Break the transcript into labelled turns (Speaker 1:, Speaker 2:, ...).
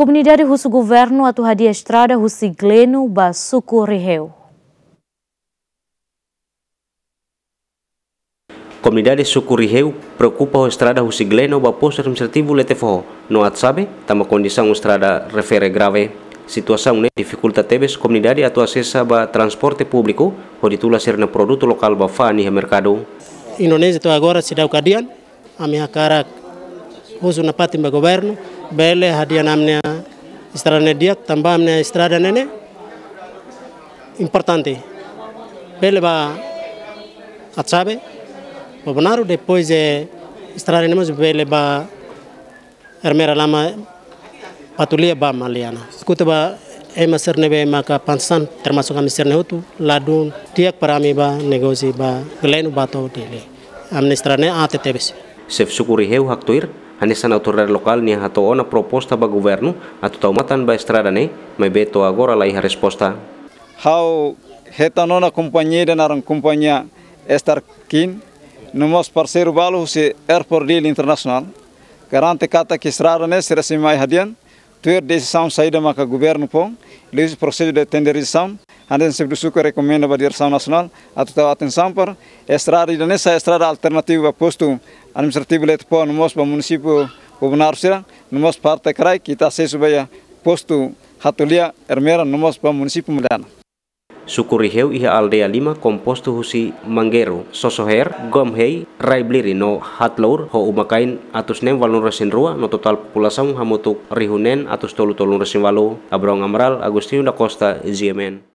Speaker 1: Comunidade russo governo atua de estrada russo gleno basuco reheu.
Speaker 2: Comunidade Sucuriheu preocupa a estrada Rusigleno ba posto administrativo Letefo. No sabe, tama condição estrada refere grave. Situação ne dificulta tebes comunidade atua acessa ba transporte público, hoditula ser na produto local ba fani a mercado.
Speaker 1: Indonesia tu agora se dá o cadian, a minha cara usa na parte do governo, bele hadiah namanya istirahnya dia tambah namanya istilah dan importante bele ba atsabe ba benaru depois é istilah ini mas bele ba ermera lama patulia ba maliana escuta ba e masir nebe maka pansan termasuk kami sirne hutu ladun tiak parami ba negosi ba gelenu bato tele
Speaker 2: amne istilah ne ate Sevsukuriheu haktuir, hanesan Autoridad Lokal Nia Hato ona proposta ba governo, atu taumatan ba estrada ne, mai beto agora lai Ha resposta.
Speaker 3: Hau hetanona companheira naran companhia Estarkin, nomos parceiro balu se Airport Deal internasional. garante kata ki estrada ne será sem hadian, tuir ter saida maka governo Pong, leis processo de tenderização. Anda yang Brusuco suka rekomenda a direção Nasional atau total atenção para estrada, Indonesia, estrada alternatif posto postu administratif no nosso nomos Ubunar munisipu no nosso parte CRAI, que está acesso para posto Hatulia nomos no Sukuri mudana.
Speaker 2: Mulhana. heu iha aldea lima kompostu husi sosohair sosoher gomhei raibliri no hatlaur ho umakain atus nem walun resin rua no total populasaun hamutuk rihunen atus tolu tolun resin walu abrong amral agustinu da Costa GMN